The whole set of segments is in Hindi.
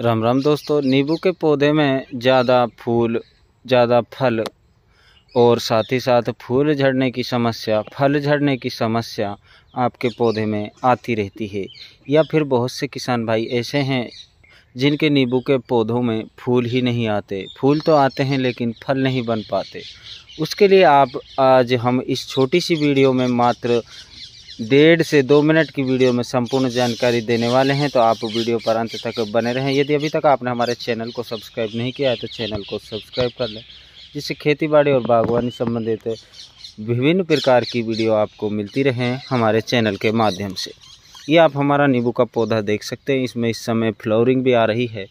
राम राम दोस्तों नींबू के पौधे में ज़्यादा फूल ज़्यादा फल और साथ ही साथ फूल झड़ने की समस्या फल झड़ने की समस्या आपके पौधे में आती रहती है या फिर बहुत से किसान भाई ऐसे हैं जिनके नींबू के पौधों में फूल ही नहीं आते फूल तो आते हैं लेकिन फल नहीं बन पाते उसके लिए आप आज हम इस छोटी सी वीडियो में मात्र डेढ़ से दो मिनट की वीडियो में संपूर्ण जानकारी देने वाले हैं तो आप वीडियो पर अंत तक बने रहें यदि अभी तक आपने हमारे चैनल को सब्सक्राइब नहीं किया है तो चैनल को सब्सक्राइब कर लें जिससे खेतीबाड़ी और बागवानी संबंधित विभिन्न प्रकार की वीडियो आपको मिलती रहें हमारे चैनल के माध्यम से ये आप हमारा नींबू का पौधा देख सकते हैं इसमें इस समय फ्लोरिंग भी आ रही है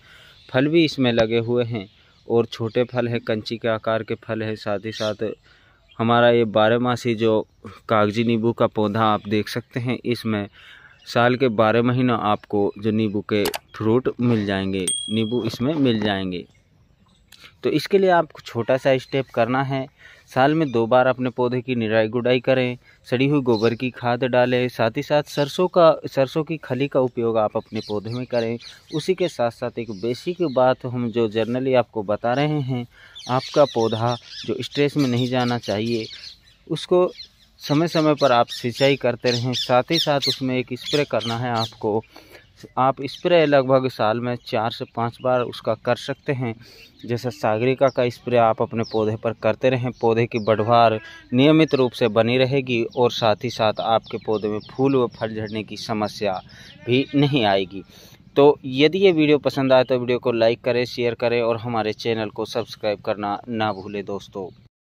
फल भी इसमें लगे हुए हैं और छोटे फल हैं कंची के आकार के फल हैं साथ ही साथ हमारा ये बारहमासी जो कागजी नींबू का पौधा आप देख सकते हैं इसमें साल के बारह महीना आपको जो नींबू के फ्रूट मिल जाएंगे नींबू इसमें मिल जाएंगे तो इसके लिए आपको छोटा सा स्टेप करना है साल में दो बार अपने पौधे की निराई गुडाई करें सड़ी हुई गोबर की खाद डालें साथ ही साथ सरसों का सरसों की खली का उपयोग आप अपने पौधे में करें उसी के साथ साथ एक बेसिक बात हम जो जर्नली आपको बता रहे हैं आपका पौधा जो स्ट्रेस में नहीं जाना चाहिए उसको समय समय पर आप सिंचाई करते रहें साथ ही साथ उसमें एक स्प्रे करना है आपको आप स्प्रे लगभग साल में चार से पाँच बार उसका कर सकते हैं जैसे सागरिका का स्प्रे आप अपने पौधे पर करते रहें पौधे की बढ़वार नियमित रूप से बनी रहेगी और साथ ही साथ आपके पौधे में फूल व फल झड़ने की समस्या भी नहीं आएगी तो यदि ये वीडियो पसंद आए तो वीडियो को लाइक करें शेयर करें और हमारे चैनल को सब्सक्राइब करना ना भूलें दोस्तों